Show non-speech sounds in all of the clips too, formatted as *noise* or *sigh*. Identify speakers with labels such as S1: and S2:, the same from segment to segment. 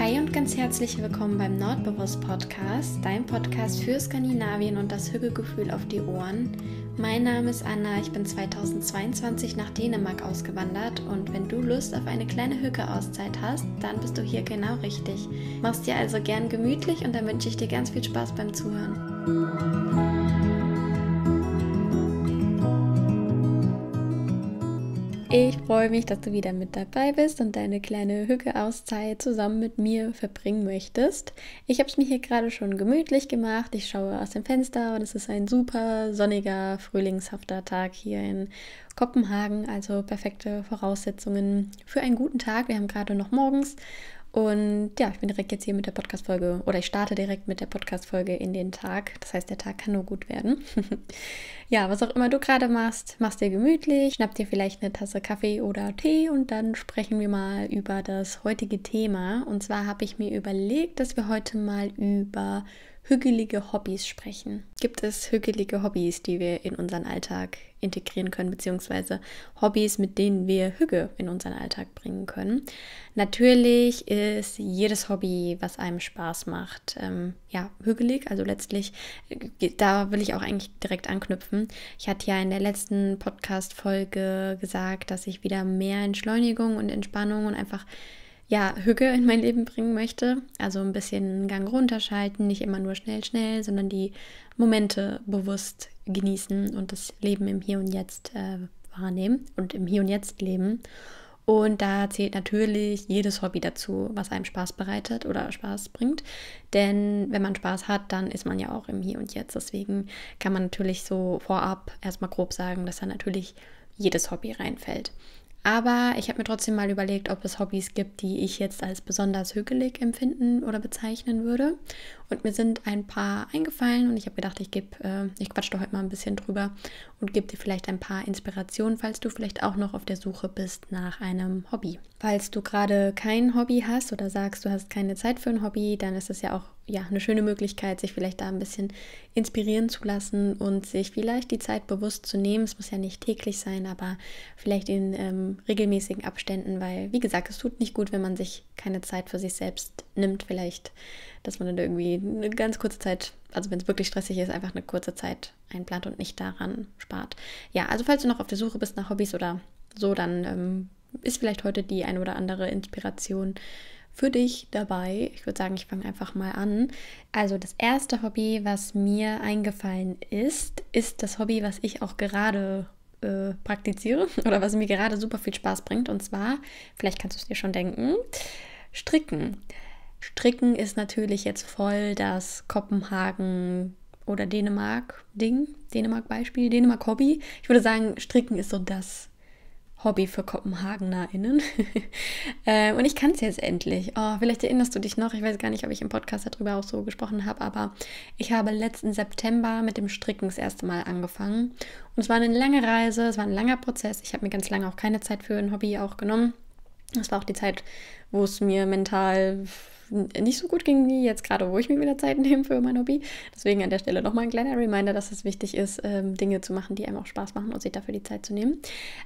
S1: Hi und ganz herzlich willkommen beim Nordbewusst Podcast, dein Podcast für Skandinavien und das Hügelgefühl auf die Ohren. Mein Name ist Anna, ich bin 2022 nach Dänemark ausgewandert und wenn du Lust auf eine kleine Hücke-Auszeit hast, dann bist du hier genau richtig. Mach's dir also gern gemütlich und dann wünsche ich dir ganz viel Spaß beim Zuhören. Ich freue mich, dass du wieder mit dabei bist und deine kleine Hücke-Auszeit zusammen mit mir verbringen möchtest. Ich habe es mir hier gerade schon gemütlich gemacht. Ich schaue aus dem Fenster und es ist ein super sonniger, frühlingshafter Tag hier in Kopenhagen. Also perfekte Voraussetzungen für einen guten Tag. Wir haben gerade noch morgens und ja, ich bin direkt jetzt hier mit der Podcast-Folge oder ich starte direkt mit der Podcast-Folge in den Tag. Das heißt, der Tag kann nur gut werden. *laughs* ja, was auch immer du gerade machst, machst dir gemütlich, schnapp dir vielleicht eine Tasse Kaffee oder Tee und dann sprechen wir mal über das heutige Thema. Und zwar habe ich mir überlegt, dass wir heute mal über hügelige Hobbys sprechen. Gibt es hügelige Hobbys, die wir in unseren Alltag integrieren können, beziehungsweise Hobbys, mit denen wir Hüge in unseren Alltag bringen können? Natürlich ist jedes Hobby, was einem Spaß macht, ähm, ja, hügelig. Also letztlich, äh, da will ich auch eigentlich direkt anknüpfen. Ich hatte ja in der letzten Podcast-Folge gesagt, dass ich wieder mehr Entschleunigung und Entspannung und einfach ja, Hücke in mein Leben bringen möchte. Also ein bisschen einen Gang runterschalten, nicht immer nur schnell, schnell, sondern die Momente bewusst genießen und das Leben im Hier und Jetzt äh, wahrnehmen und im Hier und Jetzt leben. Und da zählt natürlich jedes Hobby dazu, was einem Spaß bereitet oder Spaß bringt. Denn wenn man Spaß hat, dann ist man ja auch im Hier und Jetzt. Deswegen kann man natürlich so vorab erstmal grob sagen, dass da natürlich jedes Hobby reinfällt. Aber ich habe mir trotzdem mal überlegt, ob es Hobbys gibt, die ich jetzt als besonders hügelig empfinden oder bezeichnen würde. Und mir sind ein paar eingefallen und ich habe gedacht, ich gebe, äh, ich quatsche heute mal ein bisschen drüber und gebe dir vielleicht ein paar Inspirationen, falls du vielleicht auch noch auf der Suche bist nach einem Hobby. Falls du gerade kein Hobby hast oder sagst, du hast keine Zeit für ein Hobby, dann ist es ja auch ja, eine schöne Möglichkeit, sich vielleicht da ein bisschen inspirieren zu lassen und sich vielleicht die Zeit bewusst zu nehmen. Es muss ja nicht täglich sein, aber vielleicht in ähm, regelmäßigen Abständen, weil, wie gesagt, es tut nicht gut, wenn man sich keine Zeit für sich selbst nimmt. Vielleicht dass man dann irgendwie eine ganz kurze Zeit, also wenn es wirklich stressig ist, einfach eine kurze Zeit einplant und nicht daran spart. Ja, also falls du noch auf der Suche bist nach Hobbys oder so, dann ähm, ist vielleicht heute die ein oder andere Inspiration für dich dabei. Ich würde sagen, ich fange einfach mal an. Also das erste Hobby, was mir eingefallen ist, ist das Hobby, was ich auch gerade äh, praktiziere *laughs* oder was mir gerade super viel Spaß bringt. Und zwar, vielleicht kannst du es dir schon denken, Stricken. Stricken ist natürlich jetzt voll das Kopenhagen oder Dänemark-Ding, Dänemark-Beispiel, Dänemark-Hobby. Ich würde sagen, Stricken ist so das Hobby für KopenhagenerInnen. *laughs* äh, und ich kann es jetzt endlich. Oh, vielleicht erinnerst du dich noch, ich weiß gar nicht, ob ich im Podcast darüber auch so gesprochen habe, aber ich habe letzten September mit dem Stricken das erste Mal angefangen. Und es war eine lange Reise, es war ein langer Prozess. Ich habe mir ganz lange auch keine Zeit für ein Hobby auch genommen. Es war auch die Zeit, wo es mir mental nicht so gut ging wie jetzt gerade, wo ich mir wieder Zeit nehme für mein Hobby. Deswegen an der Stelle nochmal ein kleiner Reminder, dass es wichtig ist, ähm, Dinge zu machen, die einem auch Spaß machen und sich dafür die Zeit zu nehmen.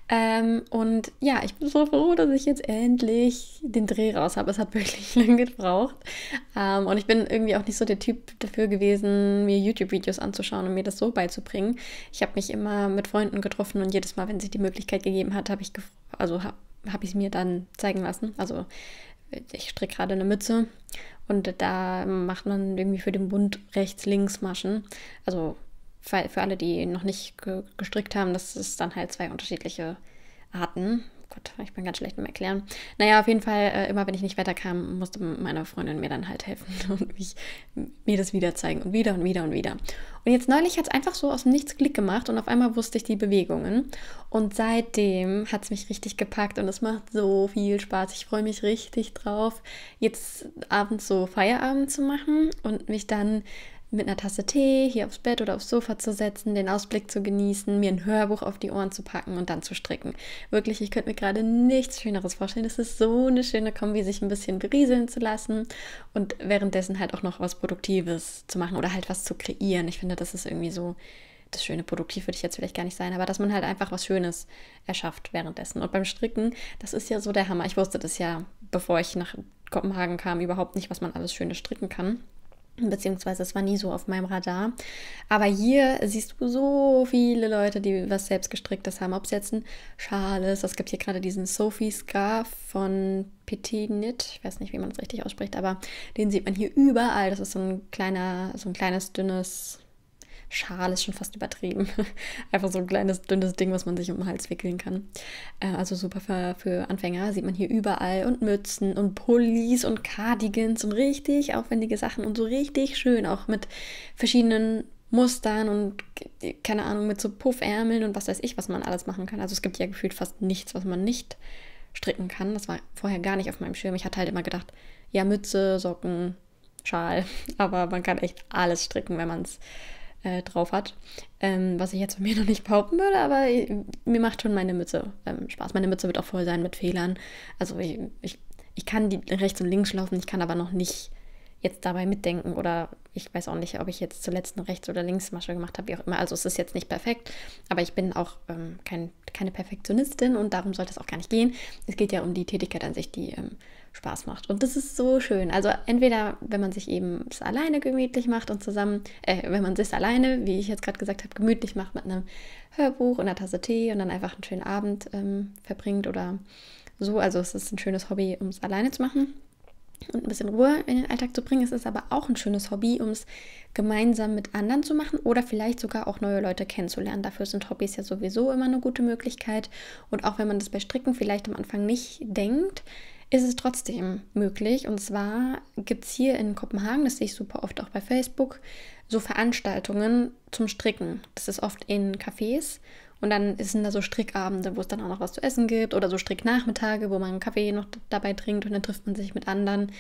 S1: Ähm, und ja, ich bin so froh, dass ich jetzt endlich den Dreh raus habe. Es hat *laughs* wirklich lange gebraucht. Ähm, und ich bin irgendwie auch nicht so der Typ dafür gewesen, mir YouTube-Videos anzuschauen und mir das so beizubringen. Ich habe mich immer mit Freunden getroffen und jedes Mal, wenn sich die Möglichkeit gegeben hat, habe ich, also habe hab ich es mir dann zeigen lassen. Also ich stricke gerade eine Mütze und da macht man irgendwie für den Bund rechts-links-Maschen. Also für alle, die noch nicht gestrickt haben, das ist dann halt zwei unterschiedliche Arten Gott, ich bin ganz schlecht im Erklären. Naja, auf jeden Fall, äh, immer wenn ich nicht weiterkam, musste meine Freundin mir dann halt helfen *laughs* und mich, mir das wieder zeigen und wieder und wieder und wieder. Und jetzt neulich hat es einfach so aus dem Nichts Klick gemacht und auf einmal wusste ich die Bewegungen. Und seitdem hat es mich richtig gepackt und es macht so viel Spaß. Ich freue mich richtig drauf, jetzt abends so Feierabend zu machen und mich dann mit einer Tasse Tee hier aufs Bett oder aufs Sofa zu setzen, den Ausblick zu genießen, mir ein Hörbuch auf die Ohren zu packen und dann zu stricken. Wirklich, ich könnte mir gerade nichts Schöneres vorstellen. Das ist so eine schöne Kombi, sich ein bisschen berieseln zu lassen und währenddessen halt auch noch was Produktives zu machen oder halt was zu kreieren. Ich finde, das ist irgendwie so das Schöne produktiv würde ich jetzt vielleicht gar nicht sein, aber dass man halt einfach was Schönes erschafft währenddessen. Und beim Stricken, das ist ja so der Hammer. Ich wusste das ja, bevor ich nach Kopenhagen kam, überhaupt nicht, was man alles Schönes stricken kann beziehungsweise es war nie so auf meinem Radar. Aber hier siehst du so viele Leute, die was selbst gestricktes haben, ob es jetzt ein Schal ist. Es gibt hier gerade diesen Sophie Scarf von Petit Knit, ich weiß nicht, wie man es richtig ausspricht, aber den sieht man hier überall. Das ist so ein kleiner, so ein kleines dünnes Schal ist schon fast übertrieben. *laughs* Einfach so ein kleines, dünnes Ding, was man sich um den Hals wickeln kann. Äh, also super für, für Anfänger, sieht man hier überall und Mützen und Pullis und Cardigans und richtig aufwendige Sachen und so richtig schön, auch mit verschiedenen Mustern und äh, keine Ahnung, mit so Puffärmeln und was weiß ich, was man alles machen kann. Also es gibt ja gefühlt fast nichts, was man nicht stricken kann. Das war vorher gar nicht auf meinem Schirm. Ich hatte halt immer gedacht, ja, Mütze, Socken, Schal. *laughs* Aber man kann echt alles stricken, wenn man es äh, drauf hat. Ähm, was ich jetzt von *laughs* mir noch nicht behaupten würde, aber ich, mir macht schon meine Mütze ähm, Spaß. Meine Mütze wird auch voll sein mit Fehlern. Also ich, ich, ich kann die rechts und links schlaufen, ich kann aber noch nicht jetzt dabei mitdenken oder ich weiß auch nicht, ob ich jetzt zuletzt eine Rechts- oder Linksmasche gemacht habe, wie auch immer. Also es ist jetzt nicht perfekt, aber ich bin auch ähm, kein, keine Perfektionistin und darum sollte es auch gar nicht gehen. Es geht ja um die Tätigkeit an sich, die ähm, Spaß macht. Und das ist so schön. Also entweder, wenn man sich eben das alleine gemütlich macht und zusammen, äh, wenn man sich alleine, wie ich jetzt gerade gesagt habe, gemütlich macht mit einem Hörbuch und einer Tasse Tee und dann einfach einen schönen Abend ähm, verbringt oder so. Also es ist ein schönes Hobby, um es alleine zu machen und ein bisschen Ruhe in den Alltag zu bringen. Es ist aber auch ein schönes Hobby, um es gemeinsam mit anderen zu machen oder vielleicht sogar auch neue Leute kennenzulernen. Dafür sind Hobbys ja sowieso immer eine gute Möglichkeit. Und auch wenn man das bei Stricken vielleicht am Anfang nicht denkt, ist es trotzdem möglich. Und zwar gibt es hier in Kopenhagen, das sehe ich super oft auch bei Facebook, so Veranstaltungen zum Stricken. Das ist oft in Cafés und dann sind da so Strickabende, wo es dann auch noch was zu essen gibt oder so Stricknachmittage, wo man einen Kaffee noch dabei trinkt und dann trifft man sich mit anderen,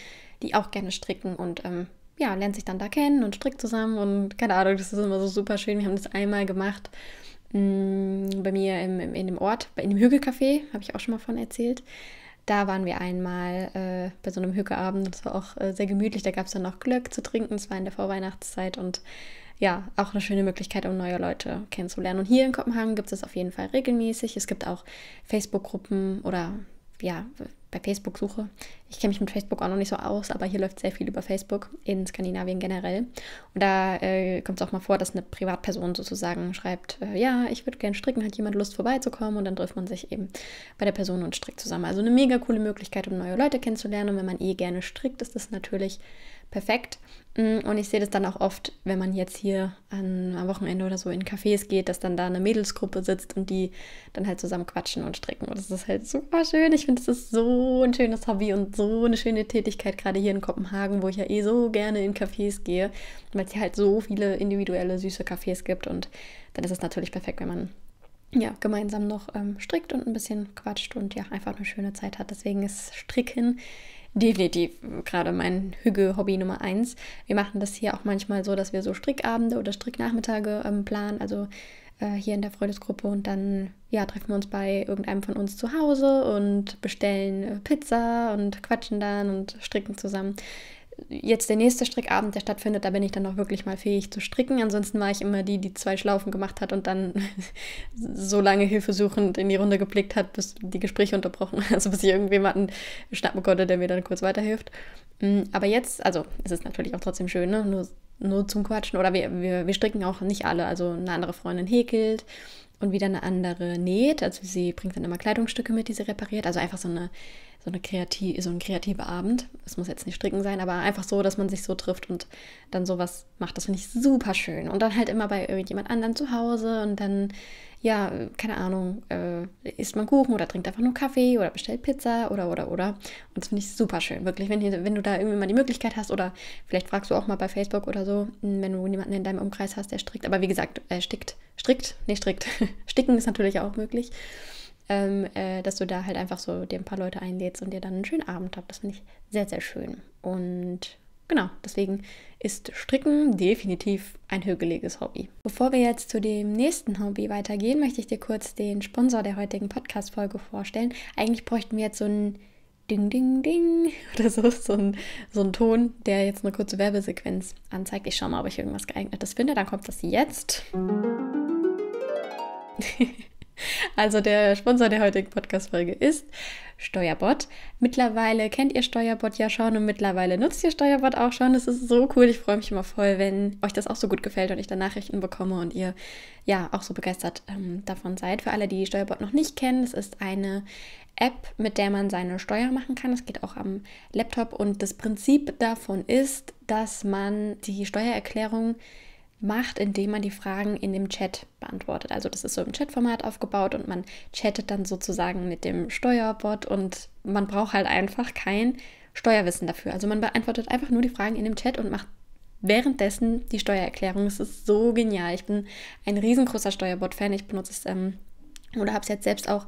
S1: die auch gerne stricken und ähm, ja, lernt sich dann da kennen und strickt zusammen und keine Ahnung, das ist immer so super schön. Wir haben das einmal gemacht mh, mm, bei mir im, im, in dem Ort, in dem Hügelcafé, habe ich auch schon mal von erzählt. Da waren wir einmal äh, bei so einem Hückeabend. Das war auch äh, sehr gemütlich. Da gab es dann noch Glück zu trinken. Es war in der Vorweihnachtszeit und ja, auch eine schöne Möglichkeit, um neue Leute kennenzulernen. Und hier in Kopenhagen gibt es das auf jeden Fall regelmäßig. Es gibt auch Facebook-Gruppen oder ja, bei Facebook suche. Ich kenne mich mit Facebook auch noch nicht so aus, aber hier läuft sehr viel über Facebook in Skandinavien generell. Und da äh, kommt es auch mal vor, dass eine Privatperson sozusagen schreibt, äh, ja, ich würde gerne stricken, hat jemand Lust vorbeizukommen? Und dann trifft man sich eben bei der Person und strickt zusammen. Also eine mega coole Möglichkeit, um neue Leute kennenzulernen. Und wenn man eh gerne strickt, ist das natürlich perfekt. Mm, und ich sehe das dann auch oft, wenn man jetzt hier an, am Wochenende oder so in Cafés geht, dass dann da eine Mädelsgruppe sitzt und die dann halt zusammen quatschen und stricken. Und das ist halt super schön. Ich finde, das ist so ein schönes Hobby und so eine schöne Tätigkeit, gerade hier in Kopenhagen, wo ich ja eh so gerne in Cafés gehe, weil es hier halt so viele individuelle, süße Cafés gibt. Und dann ist es natürlich perfekt, wenn man ja, gemeinsam noch ähm, strickt und ein bisschen quatscht und ja, einfach eine schöne Zeit hat. Deswegen ist Stricken definitiv gerade mein Hüge-Hobby Nummer eins. Wir machen das hier auch manchmal so, dass wir so Strickabende oder Stricknachmittage ähm, planen, also äh, hier in der Freundesgruppe und dann ja, treffen wir uns bei irgendeinem von uns zu Hause und bestellen äh, Pizza und quatschen dann und stricken zusammen jetzt der nächste Strickabend, der stattfindet, da bin ich dann auch wirklich mal fähig zu stricken. Ansonsten war ich immer die, die zwei Schlaufen gemacht hat und dann *laughs* so lange hilfesuchend in die Runde geblickt hat, bis die Gespräche unterbrochen, *laughs* also bis ich irgendjemanden schnappen konnte, der mir dann kurz weiterhilft. Mm, aber jetzt, also es ist natürlich auch trotzdem schön, ne? nur, nur zum Quatschen. Oder wir, wir, wir stricken auch nicht alle. Also eine andere Freundin häkelt und wieder eine andere näht. Also sie bringt dann immer Kleidungsstücke mit, die sie repariert. Also einfach so eine so, eine kreativ, so ein kreativer Abend. Es muss jetzt nicht stricken sein, aber einfach so, dass man sich so trifft und dann sowas macht. Das finde ich super schön. Und dann halt immer bei irgendjemand anderen zu Hause und dann, ja, keine Ahnung, äh, isst man Kuchen oder trinkt einfach nur Kaffee oder bestellt Pizza oder, oder, oder. Und das finde ich super schön. Wirklich, wenn, wenn du da irgendwie mal die Möglichkeit hast oder vielleicht fragst du auch mal bei Facebook oder so, hm, wenn du jemanden in deinem Umkreis hast, der strickt. Aber wie gesagt, äh, stickt, strickt, nee, strickt. *laughs* Sticken ist natürlich auch möglich ähm, äh, dass du da halt einfach so dir ein paar Leute einlädst und dir dann einen schönen Abend habt. Das finde ich sehr, sehr schön. Und genau, deswegen ist Stricken definitiv ein hügeliges Hobby. Bevor wir jetzt zu dem nächsten Hobby weitergehen, möchte ich dir kurz den Sponsor der heutigen Podcast-Folge vorstellen. Eigentlich bräuchten wir jetzt so ein Ding, Ding, Ding *laughs* oder so, so ein, so ein Ton, der jetzt eine kurze Werbesequenz anzeigt. Ich schaue mal, ob ich irgendwas geeignetes finde, dann kommt das jetzt. *laughs* Also der Sponsor der heutigen Podcast-Folge ist Steuerbot. Mittlerweile kennt ihr Steuerbot ja schon und mittlerweile nutzt ihr Steuerbot auch schon. Das ist so cool. Ich freue mich immer voll, wenn euch das auch so gut gefällt und ich da Nachrichten bekomme und ihr ja auch so begeistert ähm, davon seid. Für alle, die Steuerbot noch nicht kennen, es ist eine App, mit der man seine Steuer machen kann. Das geht auch am Laptop und das Prinzip davon ist, dass man die Steuererklärung macht, indem man die Fragen in dem Chat beantwortet. Also das ist so im Chatformat aufgebaut und man chattet dann sozusagen mit dem Steuerbot und man braucht halt einfach kein Steuerwissen dafür. Also man beantwortet einfach nur die Fragen in dem Chat und macht währenddessen die Steuererklärung. Es ist so genial. Ich bin ein riesengroßer Steuerbot-Fan. Ich benutze es ähm, oder habe es jetzt selbst auch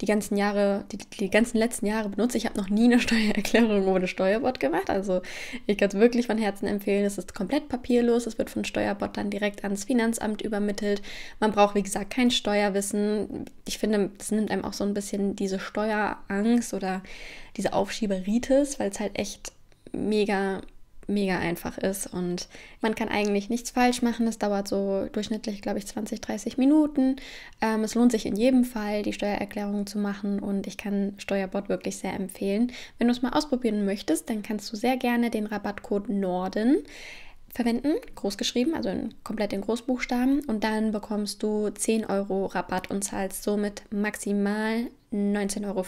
S1: die ganzen Jahre, die, die ganzen letzten Jahre benutzt. Ich habe noch nie eine *laughs* Steuererklärung ohne Steuerbot gemacht. Also ich kann es wirklich von Herzen empfehlen. Es ist komplett papierlos. Es wird von Steuerbot dann direkt ans Finanzamt übermittelt. Man braucht, wie gesagt, kein Steuerwissen. Ich finde, es nimmt einem auch so ein bisschen diese Steuerangst oder diese Aufschieberitis, weil es halt echt mega mega einfach ist und man kann eigentlich nichts falsch machen. Es dauert so durchschnittlich, glaube ich, 20, 30 Minuten. Ähm, es lohnt sich in jedem Fall, die Steuererklärung zu machen und ich kann Steuerbot wirklich sehr empfehlen. Wenn du es mal ausprobieren möchtest, dann kannst du sehr gerne den Rabattcode Norden verwenden, großgeschrieben, also in, komplett in Großbuchstaben. Und dann bekommst du 10 Euro Rabatt und zahlst somit maximal 19,95 Euro.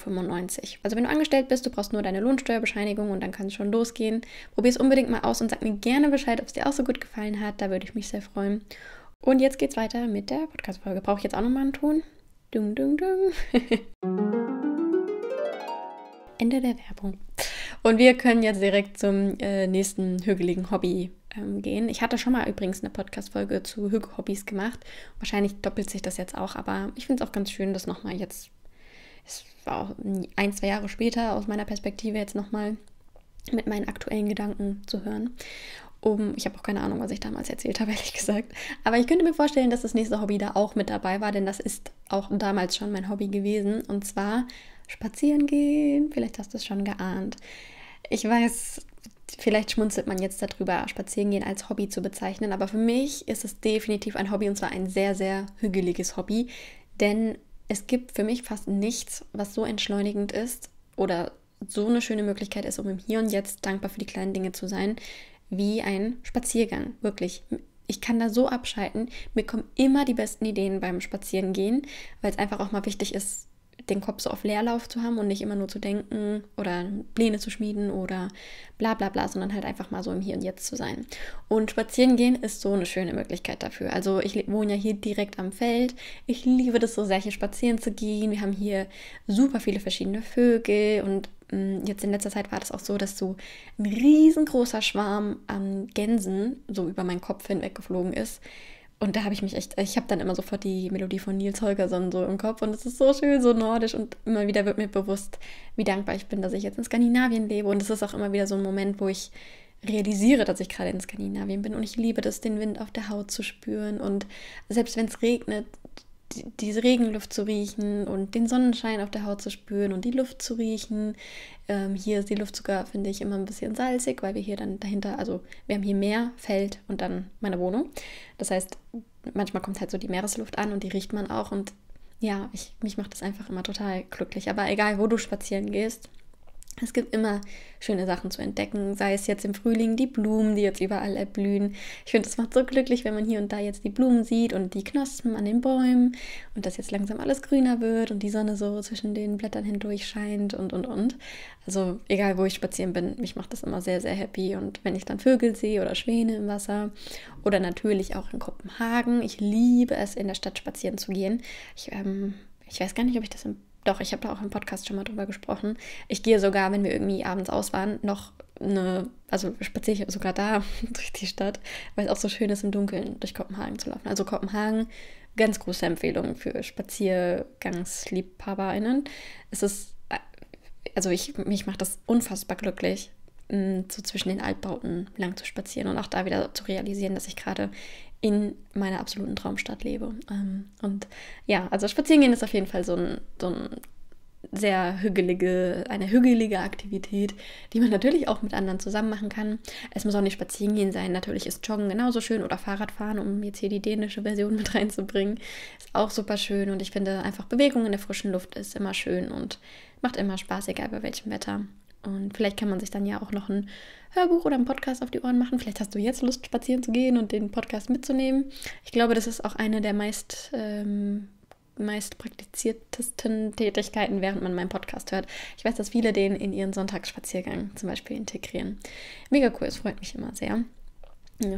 S1: Also wenn du angestellt bist, du brauchst nur deine Lohnsteuerbescheinigung und dann kann es schon losgehen. Probier es unbedingt mal aus und sag mir gerne Bescheid, ob es dir auch so gut gefallen hat. Da würde ich mich sehr freuen. Und jetzt geht's weiter mit der Podcast-Folge. Brauche ich jetzt auch nochmal einen Ton? Dung, dung, dung. *laughs* Ende der Werbung. Und wir können jetzt direkt zum äh, nächsten hügeligen Hobby ähm, gehen. Ich hatte schon mal übrigens eine Podcast-Folge zu Hüge-Hobbys gemacht. Wahrscheinlich doppelt sich das jetzt auch, aber ich finde es auch ganz schön, das nochmal jetzt, es war auch ein, zwei Jahre später aus meiner Perspektive jetzt nochmal mit meinen aktuellen Gedanken zu hören. Um, ich habe auch keine Ahnung, was ich damals erzählt habe, *laughs* ehrlich gesagt. Aber ich könnte mir vorstellen, dass das nächste Hobby da auch mit dabei war, denn das ist auch damals schon mein Hobby gewesen. Und zwar spazieren gehen. Vielleicht hast du es schon geahnt. Ich weiß, vielleicht schmunzelt man jetzt darüber, Spazierengehen als Hobby zu bezeichnen, aber für mich ist es definitiv ein Hobby und zwar ein sehr, sehr hügeliges Hobby, denn es gibt für mich fast nichts, was so entschleunigend ist oder so eine schöne Möglichkeit ist, um im Hier und Jetzt dankbar für die kleinen Dinge zu sein, wie ein Spaziergang. Wirklich. Ich kann da so abschalten. Mir kommen immer die besten Ideen beim Spazierengehen, weil es einfach auch mal wichtig ist, den Kopf so auf Leerlauf zu haben und nicht immer nur zu denken oder Pläne zu schmieden oder bla bla bla, sondern halt einfach mal so im Hier und Jetzt zu sein. Und spazieren gehen ist so eine schöne Möglichkeit dafür. Also ich wohne ja hier direkt am Feld. Ich liebe das so sehr, hier spazieren zu gehen. Wir haben hier super viele verschiedene Vögel und mm, Jetzt in letzter Zeit war das auch so, dass so ein riesengroßer Schwarm an Gänsen so über meinen Kopf hinweg geflogen ist und da habe ich mich echt, ich habe dann immer sofort die Melodie von Nils Holgersson so im Kopf und es ist so schön, so nordisch und immer wieder wird mir bewusst, wie dankbar ich bin, dass ich jetzt in Skandinavien lebe und es ist auch immer wieder so ein Moment, wo ich realisiere, dass ich gerade in Skandinavien bin und ich liebe das, den Wind auf der Haut zu spüren und selbst wenn es regnet, diese Regenluft zu riechen und den Sonnenschein auf der Haut zu spüren und die Luft zu riechen. Ähm, hier ist die Luft sogar, finde ich, immer ein bisschen salzig, weil wir hier dann dahinter, also wir haben hier Meer, Feld und dann meine Wohnung. Das heißt, manchmal kommt halt so die Meeresluft an und die riecht man auch und ja, ich, mich macht das einfach immer total glücklich. Aber egal, wo du spazieren gehst, es gibt immer schöne Sachen zu entdecken, sei es jetzt im Frühling die Blumen, die jetzt überall erblühen. Ich finde, es macht so glücklich, wenn man hier und da jetzt die Blumen sieht und die Knospen an den Bäumen und dass jetzt langsam alles grüner wird und die Sonne so zwischen den Blättern hindurch scheint und und und. Also egal, wo ich spazieren bin, mich macht das immer sehr, sehr happy. Und wenn ich dann Vögel sehe oder Schwäne im Wasser oder natürlich auch in Kopenhagen, ich liebe es, in der Stadt spazieren zu gehen. Ich, ähm, ich weiß gar nicht, ob ich das im doch, ich habe da auch im Podcast schon mal drüber gesprochen. Ich gehe sogar, wenn wir irgendwie abends aus waren, noch eine, also spaziere ich sogar da *laughs* durch die Stadt, weil es auch so schön ist, im Dunkeln durch Kopenhagen zu laufen. Also Kopenhagen, ganz große Empfehlung für SpaziergangsliebhaberInnen. Es ist, äh, also ich, mich macht das unfassbar glücklich, so zwischen den Altbauten lang zu spazieren und auch da wieder zu realisieren, dass ich gerade in meiner absoluten Traumstadt lebe. Ähm, und ja, also Spazierengehen ist auf jeden Fall so ein, so ein sehr hügelige, eine hügelige Aktivität, die man natürlich auch mit anderen zusammen machen kann. Es muss auch nicht Spazierengehen sein, natürlich ist Joggen genauso schön oder Fahrradfahren, um jetzt hier die dänische Version mit reinzubringen, ist auch super schön und ich finde einfach Bewegung in der frischen Luft ist immer schön und macht immer Spaß, egal bei welchem Wetter. Und vielleicht kann man sich dann ja auch noch ein Hörbuch oder einen Podcast auf die Ohren machen. Vielleicht hast du jetzt Lust, spazieren zu gehen und den Podcast mitzunehmen. Ich glaube, das ist auch eine der meist, ähm, meist praktiziertesten Tätigkeiten, während man meinen Podcast hört. Ich weiß, dass viele den in ihren Sonntagsspaziergang zum Beispiel integrieren. Mega cool, es freut mich immer sehr.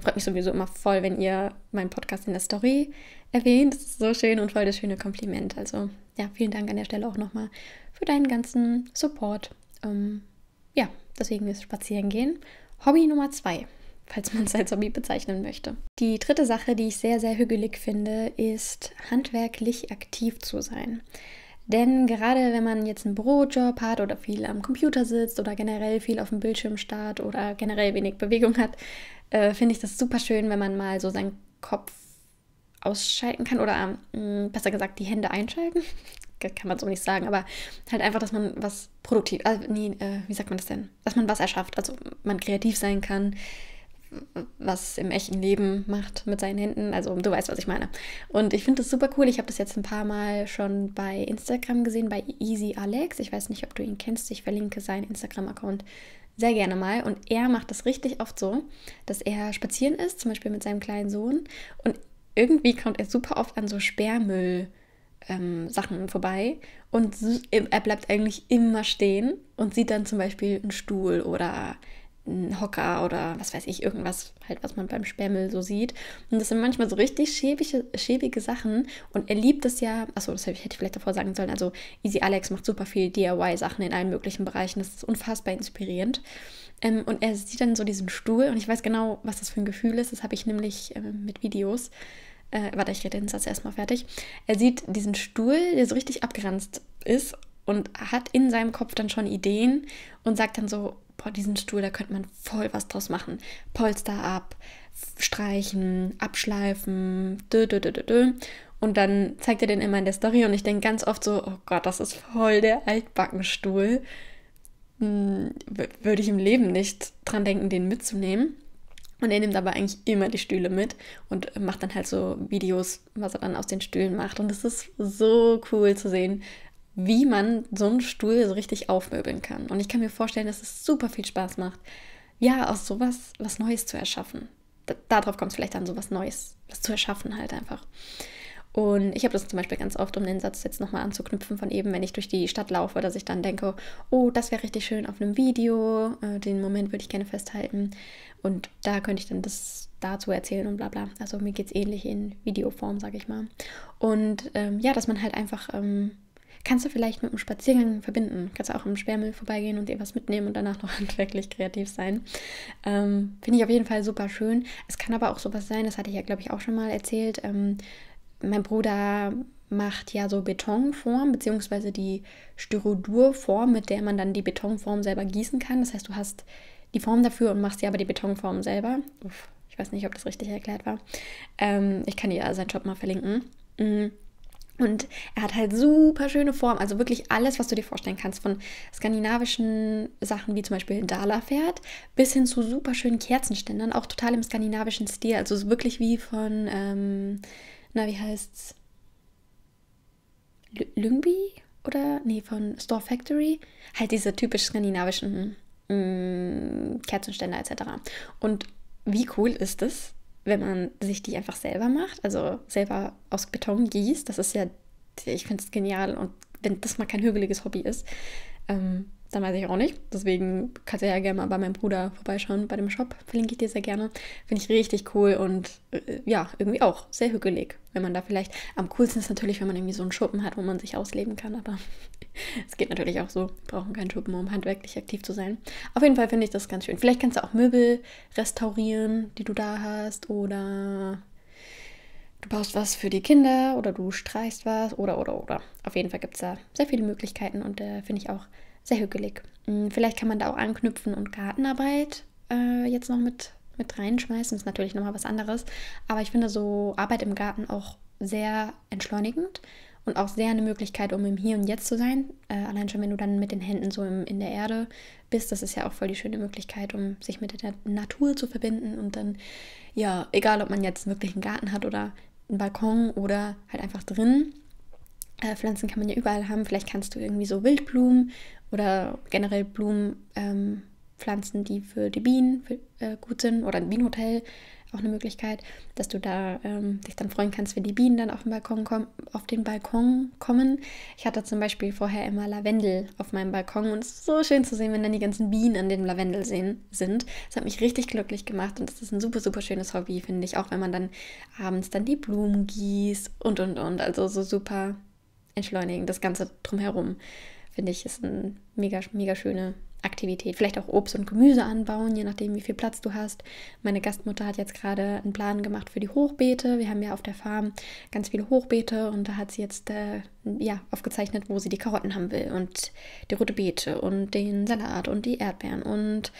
S1: Freut mich sowieso immer voll, wenn ihr meinen Podcast in der Story erwähnt. Das ist so schön und voll das schöne Kompliment. Also ja, vielen Dank an der Stelle auch nochmal für deinen ganzen Support. Ähm, ja, deswegen ist Spazieren gehen. Hobby Nummer zwei, falls man es als Hobby bezeichnen möchte. Die dritte Sache, die ich sehr, sehr hügelig finde, ist handwerklich aktiv zu sein. Denn gerade wenn man jetzt einen Bürojob hat oder viel am Computer sitzt oder generell viel auf dem Bildschirm starrt oder generell wenig Bewegung hat, äh, finde ich das super schön, wenn man mal so seinen Kopf ausschalten kann oder äh, besser gesagt die Hände einschalten kann man so nicht sagen, aber halt einfach, dass man was produktiv, also nee, äh, wie sagt man das denn? Dass man was erschafft, also man kreativ sein kann, was im echten Leben macht mit seinen Händen. Also du weißt, was ich meine. Und ich finde das super cool. Ich habe das jetzt ein paar Mal schon bei Instagram gesehen, bei Easy Alex. Ich weiß nicht, ob du ihn kennst. Ich verlinke seinen Instagram-Account sehr gerne mal. Und er macht das richtig oft so, dass er spazieren ist, zum Beispiel mit seinem kleinen Sohn. Und irgendwie kommt er super oft an so Sperrmüll ähm, Sachen vorbei und er bleibt eigentlich immer stehen und sieht dann zum Beispiel einen Stuhl oder einen Hocker oder was weiß ich, irgendwas halt, was man beim Spermel so sieht. Und das sind manchmal so richtig schäbige, schäbige Sachen und er liebt es ja, achso, das hätte ich vielleicht davor sagen sollen, also Easy Alex macht super viel DIY-Sachen in allen möglichen Bereichen, das ist unfassbar inspirierend. Ähm, und er sieht dann so diesen Stuhl und ich weiß genau, was das für ein Gefühl ist, das habe ich nämlich äh, mit Videos äh, warte, ich rede den Satz erstmal fertig. Er sieht diesen Stuhl, der so richtig abgeranzt ist und hat in seinem Kopf dann schon Ideen und sagt dann so, boah, diesen Stuhl, da könnte man voll was draus machen. Polster ab, streichen, abschleifen, dö, dö, dö, dö, dö. Und dann zeigt er den immer in der Story und ich denke ganz oft so, oh Gott, das ist voll der Altbackenstuhl. Hm, würde ich im Leben nicht dran denken, den mitzunehmen. Und er nimmt aber eigentlich immer die Stühle mit und macht dann halt so Videos, was er dann aus den Stühlen macht. Und es ist so cool zu sehen, wie man so einen Stuhl so richtig aufmöbeln kann. Und ich kann mir vorstellen, dass es super viel Spaß macht, ja, aus sowas was Neues zu erschaffen. Da, darauf kommt es vielleicht an, sowas Neues, was zu erschaffen halt einfach. Und ich habe das zum Beispiel ganz oft, um den Satz jetzt nochmal anzuknüpfen von eben, wenn ich durch die Stadt laufe, dass ich dann denke, oh, das wäre richtig schön auf einem Video, äh, den Moment würde ich gerne festhalten. Und da könnte ich dann das dazu erzählen und bla bla. Also mir geht es ähnlich in Videoform, sag ich mal. Und ähm, ja, dass man halt einfach, ähm, kannst du vielleicht mit einem Spaziergang verbinden. Kannst du auch im Sperrmüll vorbeigehen und dir was mitnehmen und danach noch *laughs* handwerklich kreativ sein. Ähm, Finde ich auf jeden Fall super schön. Es kann aber auch sowas sein, das hatte ich ja, glaube ich, auch schon mal erzählt. Ähm, mein Bruder macht ja so Betonform, beziehungsweise die Styrodurform, mit der man dann die Betonform selber gießen kann. Das heißt, du hast die Form dafür und machst dir aber die Betonform selber. Uff, ich weiß nicht, ob das richtig erklärt war. Ähm, ich kann dir ja seinen Shop mal verlinken. Mhm. Und er hat halt super schöne Form, also wirklich alles, was du dir vorstellen kannst, von skandinavischen Sachen wie zum Beispiel Dala-Pferd bis hin zu super schönen Kerzenständern, auch total im skandinavischen Stil, also wirklich wie von, ähm, na wie heißt's, L Lüngby oder, nee, von Store Factory, halt diese typisch skandinavischen hm mh, mm, Kerzenständer etc. Und wie cool ist es, wenn man sich die einfach selber macht, also selber aus Beton gießt. Das ist ja, ich finde es genial und wenn das mal kein hügeliges Hobby ist, ähm, dann weiß ich auch nicht. Deswegen kannst du ja gerne mal bei meinem Bruder vorbeischauen, bei dem Shop. Verlinke ich dir sehr gerne. Finde ich richtig cool und äh, ja, irgendwie auch sehr hügelig. Wenn man da vielleicht, am coolsten ist natürlich, wenn man irgendwie so einen Schuppen hat, wo man sich ausleben kann, aber *laughs* es geht natürlich auch so. Wir brauchen keinen Schuppen, um handwerklich aktiv zu sein. Auf jeden Fall finde ich das ganz schön. Vielleicht kannst du auch Möbel restaurieren, die du da hast oder du baust was für die Kinder oder du streichst was oder oder oder. Auf jeden Fall gibt es da sehr viele Möglichkeiten und äh, finde ich auch sehr hügelig. Mm, vielleicht kann man da auch anknüpfen und Gartenarbeit äh, jetzt noch mit, mit reinschmeißen. Ist natürlich nochmal was anderes. Aber ich finde so Arbeit im Garten auch sehr entschleunigend und auch sehr eine Möglichkeit, um im Hier und Jetzt zu sein. Äh, allein schon, wenn du dann mit den Händen so im, in der Erde bist, das ist ja auch voll die schöne Möglichkeit, um sich mit der Natur zu verbinden und dann, ja, egal ob man jetzt wirklich einen Garten hat oder einen Balkon oder halt einfach drin, äh, Pflanzen kann man ja überall haben. Vielleicht kannst du irgendwie so Wildblumen oder generell Blumen ähm, pflanzen, die für die Bienen für, äh, gut sind oder ein Bienenhotel auch eine Möglichkeit, dass du da ähm, dich dann freuen kannst, wenn die Bienen dann auf den, Balkon kommen, auf den Balkon kommen. Ich hatte zum Beispiel vorher immer Lavendel auf meinem Balkon und es ist so schön zu sehen, wenn dann die ganzen Bienen an dem Lavendel sehen, sind. Das hat mich richtig glücklich gemacht und das ist ein super, super schönes Hobby, finde ich, auch wenn man dann abends dann die Blumen gießt und und und. Also so super entschleunigen, das Ganze drumherum, finde ich, ist eine mega, mega schöne Aktivität. Vielleicht auch Obst und Gemüse anbauen, je nachdem, wie viel Platz du hast. Meine Gastmutter hat jetzt gerade einen Plan gemacht für die Hochbeete. Wir haben ja auf der Farm ganz viele Hochbeete und da hat sie jetzt äh, ja, aufgezeichnet, wo sie die Karotten haben will und die rote Beete und den Salat und die Erdbeeren und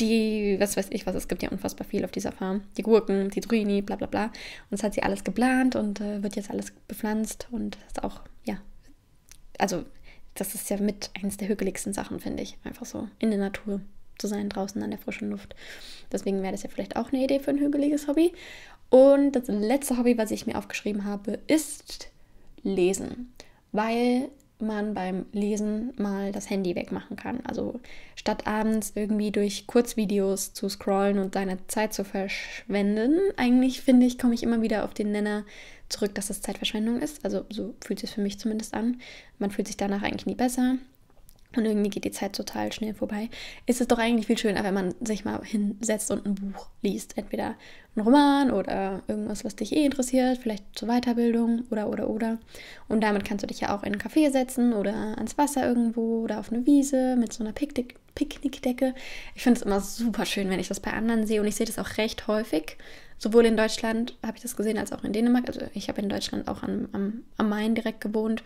S1: die, was weiß ich was, es gibt ja unfassbar viel auf dieser Farm. Die Gurken, die Drüni, bla bla bla. Und das hat sie alles geplant und äh, wird jetzt alles bepflanzt und ist auch, ja, also das ist ja mit eins der hügeligsten Sachen, finde ich. Einfach so in der Natur zu sein, draußen an der frischen Luft. Deswegen wäre das ja vielleicht auch eine Idee für ein hügeliges Hobby. Und das letzte Hobby, was ich mir aufgeschrieben habe, ist Lesen. Weil man beim Lesen mal das Handy wegmachen kann. Also statt abends irgendwie durch Kurzvideos zu scrollen und deine Zeit zu verschwenden. Eigentlich finde ich, komme ich immer wieder auf den Nenner zurück, dass das Zeitverschwendung ist. Also so fühlt es sich für mich zumindest an. Man fühlt sich danach eigentlich nie besser und irgendwie geht die Zeit total schnell vorbei, ist es doch eigentlich viel schöner, wenn man sich mal hinsetzt und ein Buch liest. Entweder ein Roman oder irgendwas, was dich eh interessiert, vielleicht zur Weiterbildung oder, oder, oder. Und damit kannst du dich ja auch in einen Café setzen oder ans Wasser irgendwo oder auf eine Wiese mit so einer Picknick Picknickdecke. Ich finde es immer super schön, wenn ich das bei anderen sehe und ich sehe das auch recht häufig sowohl in Deutschland habe ich das gesehen, als auch in Dänemark. Also ich habe in Deutschland auch am, am, am Main direkt gewohnt.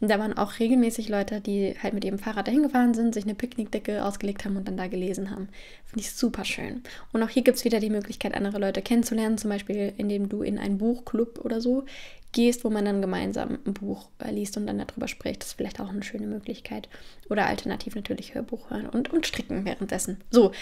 S1: Und da waren auch regelmäßig Leute, die halt mit ihrem Fahrrad dahin gefahren sind, sich eine Picknickdecke ausgelegt haben und dann da gelesen haben. Finde ich super schön. Und auch hier gibt es wieder die Möglichkeit, andere Leute kennenzulernen, zum Beispiel indem du in einen Buchclub oder so gehst, wo man dann gemeinsam ein Buch äh, liest und dann darüber spricht. Das ist vielleicht auch eine schöne Möglichkeit. Oder alternativ natürlich Hörbuch hören und, und stricken währenddessen. So,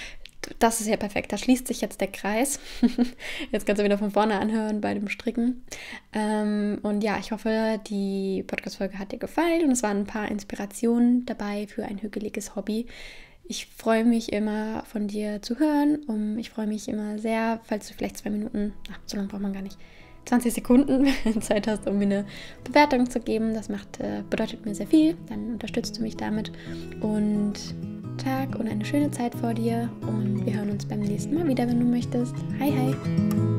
S1: das ist ja perfekt. Da schließt sich jetzt der Kreis. *laughs* jetzt kannst du wieder von vorne anhören bei dem Stricken. Ähm, und ja, ich hoffe, die Podcast-Folge hat dir gefallen und es waren ein paar Inspirationen dabei für ein hügeliges Hobby. Ich freue mich immer von dir zu hören. Um, ich freue mich immer sehr, falls du vielleicht zwei Minuten, ach, so lange braucht man gar nicht, 20 Sekunden *laughs* Zeit hast, um mir eine Bewertung zu geben. Das macht, äh, bedeutet mir sehr viel. Dann unterstützt du mich damit. Und Tag und eine schöne Zeit vor dir und wir hören uns beim nächsten Mal wieder, wenn du möchtest. Hi, hi!